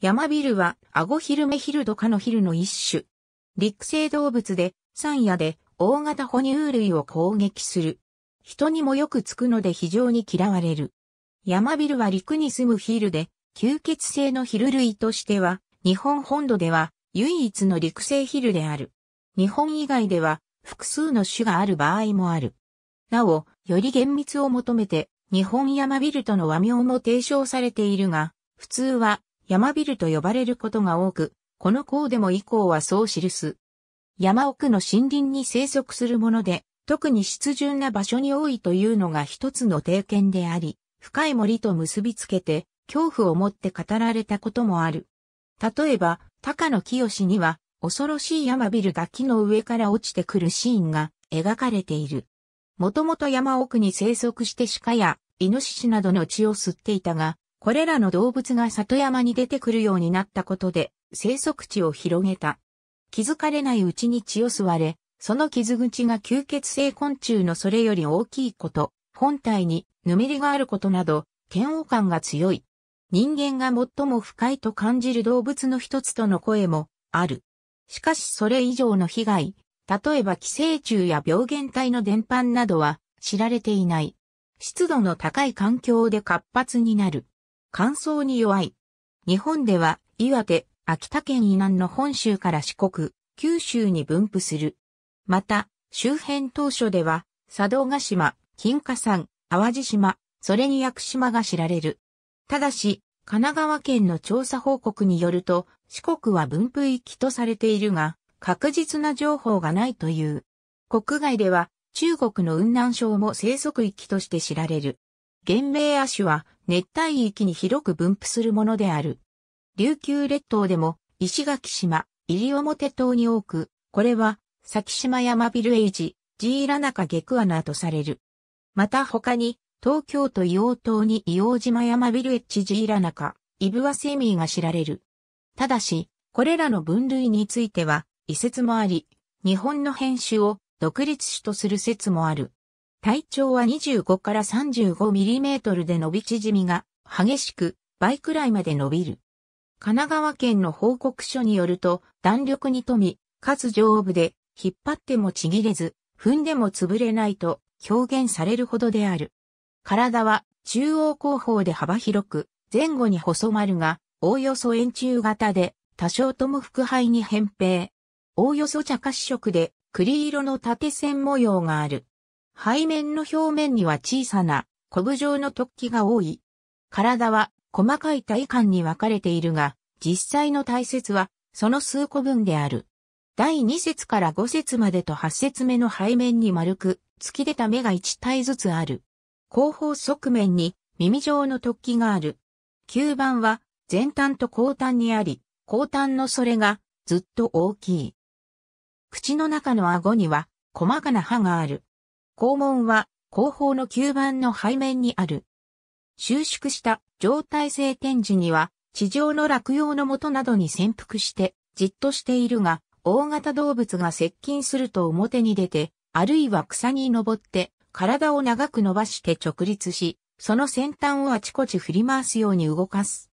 ヤマビルは、アゴヒルメヒルド科のヒルの一種。陸生動物で、山野で、大型哺乳類を攻撃する。人にもよくつくので非常に嫌われる。ヤマビルは陸に住むヒルで、吸血性のヒル類としては、日本本土では唯一の陸生ヒルである。日本以外では複数の種がある場合もある。なお、より厳密を求めて、日本ヤマビルとの和名も提唱されているが、普通は山ビルと呼ばれることが多く、この項でも以降はそう記す。山奥の森林に生息するもので、特に湿潤な場所に多いというのが一つの定見であり、深い森と結びつけて、恐怖を持って語られたこともある。例えば、高野清には、恐ろしい山ビルが木の上から落ちてくるシーンが描かれている。もともと山奥に生息して鹿やイノシシなどの血を吸っていたが、これらの動物が里山に出てくるようになったことで生息地を広げた。気づかれないうちに血を吸われ、その傷口が吸血性昆虫のそれより大きいこと、本体にぬめりがあることなど、嫌悪感が強い。人間が最も不快と感じる動物の一つとの声もある。しかしそれ以上の被害、例えば寄生虫や病原体の伝播などは知られていない。湿度の高い環境で活発になる。乾燥に弱い。日本では岩手、秋田県以南の本州から四国、九州に分布する。また、周辺当初では、佐渡島、金華山、淡路島、それに屋久島が知られる。ただし、神奈川県の調査報告によると、四国は分布域とされているが、確実な情報がないという。国外では、中国の雲南省も生息域として知られる。原名亜種は、熱帯域に広く分布するものである。琉球列島でも石垣島、西表島に多く、これは、先島山ビルエイジ、ジーラナカゲクアナとされる。また他に、東京都硫黄島に硫黄島山ビルエッジジーラナカ、イブワセミーが知られる。ただし、これらの分類については、遺説もあり、日本の編種を独立種とする説もある。体長は25から3 5トルで伸び縮みが激しく倍くらいまで伸びる。神奈川県の報告書によると弾力に富み、かつ丈夫で引っ張ってもちぎれず、踏んでも潰れないと表現されるほどである。体は中央後方で幅広く前後に細丸がおおよそ円柱型で多少とも腹背に扁平。おおよそ茶褐色で栗色の縦線模様がある。背面の表面には小さな、コブ状の突起が多い。体は細かい体幹に分かれているが、実際の体節はその数個分である。第2節から5節までと8節目の背面に丸く、突き出た目が1体ずつある。後方側面に耳状の突起がある。吸盤は前端と後端にあり、後端のそれがずっと大きい。口の中の顎には細かな歯がある。肛門は後方の吸盤の背面にある。収縮した状態性展示には地上の落葉のもとなどに潜伏してじっとしているが、大型動物が接近すると表に出て、あるいは草に登って体を長く伸ばして直立し、その先端をあちこち振り回すように動かす。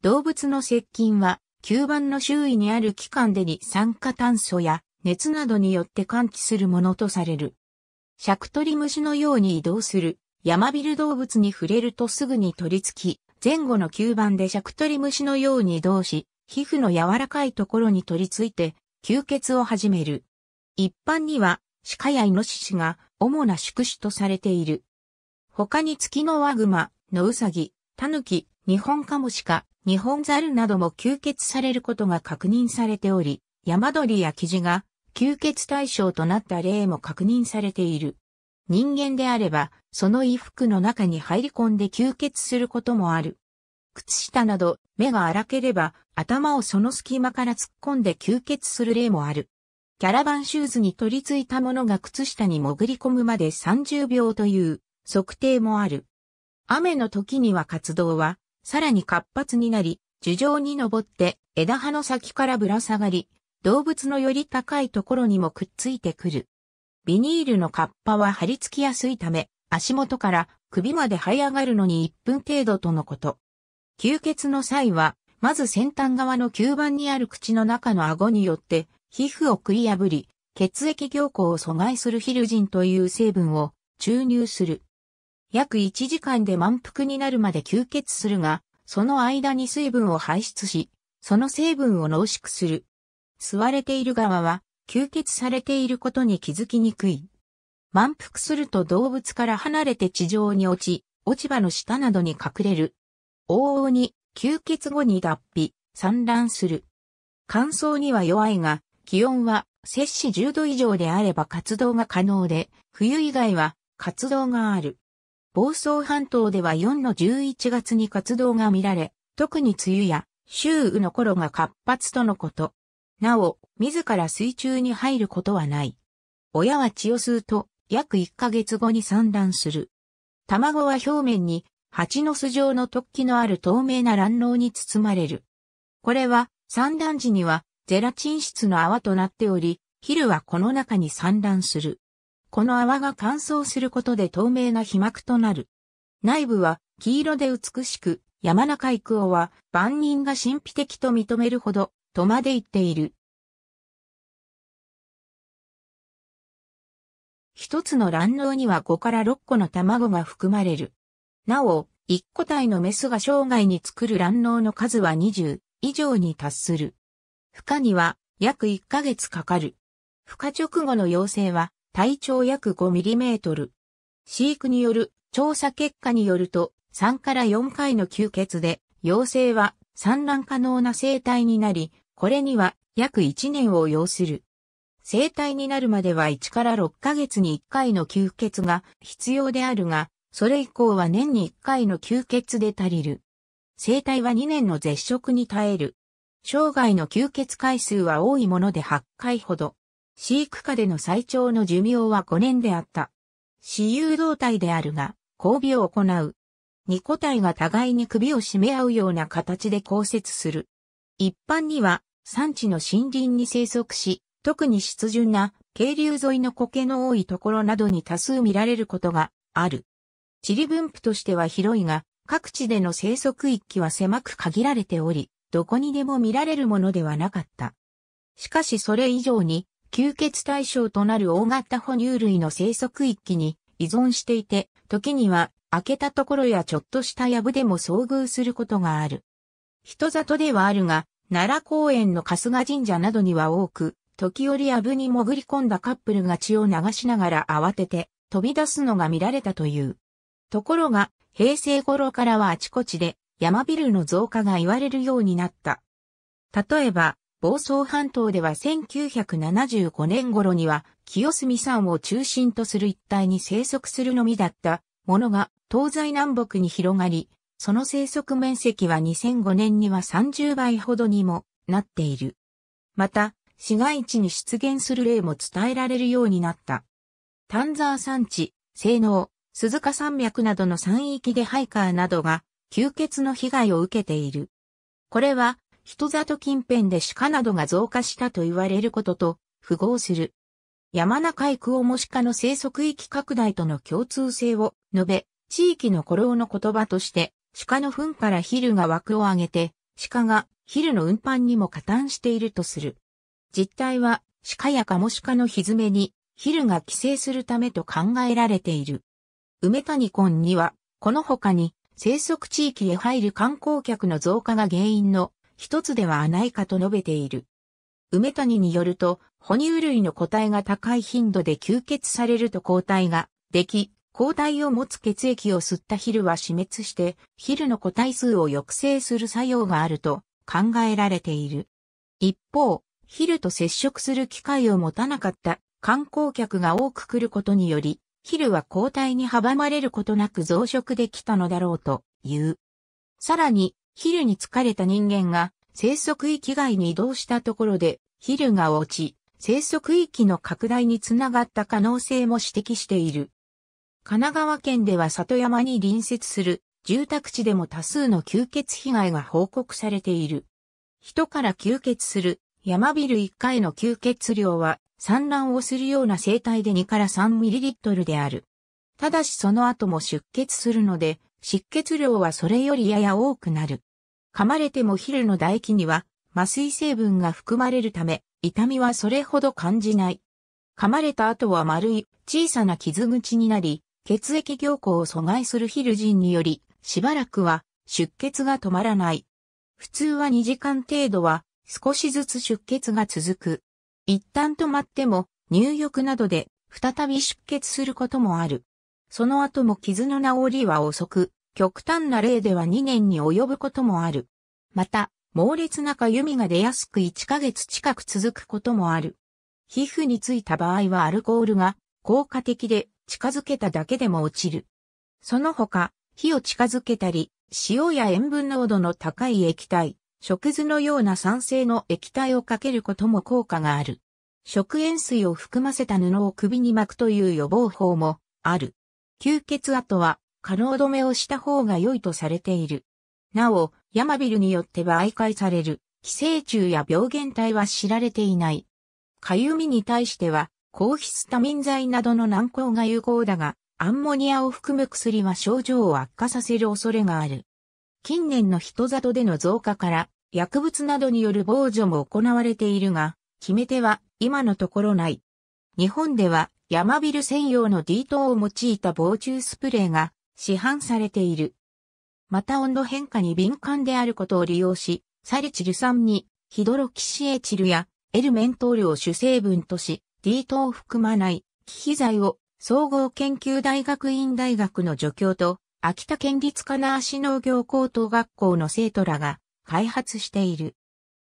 動物の接近は吸盤の周囲にある器官でに酸化炭素や熱などによって感知するものとされる。尺取り虫のように移動する、山ビル動物に触れるとすぐに取り付き、前後の吸盤で尺取り虫のように移動し、皮膚の柔らかいところに取り付いて、吸血を始める。一般には、鹿やイノシシが主な宿主とされている。他に月のワグマ、ノウサギ、タヌキ、日本カモシカ、日本ザルなども吸血されることが確認されており、山鳥やキジが吸血対象となった例も確認されている。人間であれば、その衣服の中に入り込んで吸血することもある。靴下など、目が荒ければ、頭をその隙間から突っ込んで吸血する例もある。キャラバンシューズに取り付いたものが靴下に潜り込むまで30秒という測定もある。雨の時には活動はさらに活発になり、樹上に登って枝葉の先からぶら下がり、動物のより高いところにもくっついてくる。ビニールのカッパは張り付きやすいため、足元から首まで這い上がるのに1分程度とのこと。吸血の際は、まず先端側の吸盤にある口の中の顎によって、皮膚を食い破り、血液凝固を阻害するヒルジンという成分を注入する。約1時間で満腹になるまで吸血するが、その間に水分を排出し、その成分を濃縮する。吸われている側は、吸血されていることに気づきにくい。満腹すると動物から離れて地上に落ち、落ち葉の下などに隠れる。往々に、吸血後に脱皮、産卵する。乾燥には弱いが、気温は摂氏10度以上であれば活動が可能で、冬以外は活動がある。房総半島では4の11月に活動が見られ、特に梅雨や、週雨の頃が活発とのこと。なお、自ら水中に入ることはない。親は血を吸うと、約1ヶ月後に産卵する。卵は表面に、蜂の巣状の突起のある透明な卵嚢に包まれる。これは、産卵時には、ゼラチン質の泡となっており、昼はこの中に産卵する。この泡が乾燥することで透明な皮膜となる。内部は黄色で美しく、山中育夫は万人が神秘的と認めるほどとまで言っている。一つの卵嚢には5から6個の卵が含まれる。なお、1個体のメスが生涯に作る卵嚢の数は20以上に達する。孵化には約1ヶ月かかる。孵化直後の幼生は体長約5ミリメートル。飼育による調査結果によると3から4回の吸血で幼生は産卵可能な生態になり、これには約1年を要する。生体になるまでは1から6ヶ月に1回の吸血が必要であるが、それ以降は年に1回の吸血で足りる。生体は2年の絶食に耐える。生涯の吸血回数は多いもので8回ほど。飼育下での最長の寿命は5年であった。私有動体であるが、交尾を行う。二個体が互いに首を絞め合うような形で交接する。一般には山地の森林に生息し、特に湿潤な渓流沿いの苔の多いところなどに多数見られることがある。地理分布としては広いが、各地での生息域は狭く限られており、どこにでも見られるものではなかった。しかしそれ以上に、吸血対象となる大型哺乳類の生息域に依存していて、時には開けたところやちょっとした藪でも遭遇することがある。人里ではあるが、奈良公園の春日神社などには多く、時折ブに潜り込んだカップルが血を流しながら慌てて飛び出すのが見られたという。ところが、平成頃からはあちこちで山ビルの増加が言われるようになった。例えば、房総半島では1975年頃には清澄山を中心とする一帯に生息するのみだったものが東西南北に広がり、その生息面積は2005年には30倍ほどにもなっている。また、市街地に出現する例も伝えられるようになった。丹沢山地、西能、鈴鹿山脈などの山域でハイカーなどが吸血の被害を受けている。これは人里近辺で鹿などが増加したと言われることと符合する。山中イクオモシカの生息域拡大との共通性を述べ、地域の古老の言葉として鹿の糞からヒルが枠を上げて、鹿がヒルの運搬にも加担しているとする。実態は、鹿やカモシカのひめに、ヒルが寄生するためと考えられている。梅谷根には、この他に、生息地域へ入る観光客の増加が原因の一つではないかと述べている。梅谷によると、哺乳類の個体が高い頻度で吸血されると抗体ができ、抗体を持つ血液を吸ったヒルは死滅して、ヒルの個体数を抑制する作用があると考えられている。一方、ヒルと接触する機会を持たなかった観光客が多く来ることにより、ヒルは抗体に阻まれることなく増殖できたのだろうという。さらに、ヒルに疲れた人間が生息域外に移動したところで、ヒルが落ち、生息域の拡大につながった可能性も指摘している。神奈川県では里山に隣接する住宅地でも多数の吸血被害が報告されている。人から吸血する山ビル1回の吸血量は産卵をするような生態で2から3ミリリットルである。ただしその後も出血するので、出血量はそれよりやや多くなる。噛まれてもヒルの唾液には麻酔成分が含まれるため、痛みはそれほど感じない。噛まれた後は丸い小さな傷口になり、血液凝固を阻害するヒルジンにより、しばらくは出血が止まらない。普通は2時間程度は少しずつ出血が続く。一旦止まっても入浴などで再び出血することもある。その後も傷の治りは遅く、極端な例では2年に及ぶこともある。また、猛烈なかゆみが出やすく1ヶ月近く続くこともある。皮膚についた場合はアルコールが効果的で近づけただけでも落ちる。その他、火を近づけたり、塩や塩分濃度の高い液体、食図のような酸性の液体をかけることも効果がある。食塩水を含ませた布を首に巻くという予防法もある。吸血跡は可能止めをした方が良いとされている。なお、ヤマビルによっては媒介される寄生虫や病原体は知られていない。かゆみに対しては抗ヒスタミン剤などの軟膏が有効だが、アンモニアを含む薬は症状を悪化させる恐れがある。近年の人里での増加から、薬物などによる防除も行われているが、決め手は今のところない。日本では、ヤマビル専用の D 糖を用いた防虫スプレーが市販されている。また温度変化に敏感であることを利用し、サリチル酸にヒドロキシエチルやエルメントールを主成分とし、ートを含まない、機器材を総合研究大学院大学の助教と、秋田県立金足農業高等学校の生徒らが開発している。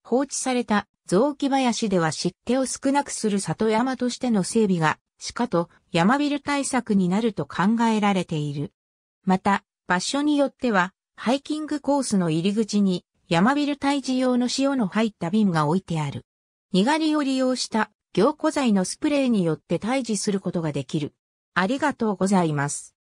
放置された雑木林では湿気を少なくする里山としての整備がしかと山ビル対策になると考えられている。また、場所によっては、ハイキングコースの入り口に山ビル退治用の塩の入った瓶が置いてある。にがりを利用した凝固剤のスプレーによって退治することができる。ありがとうございます。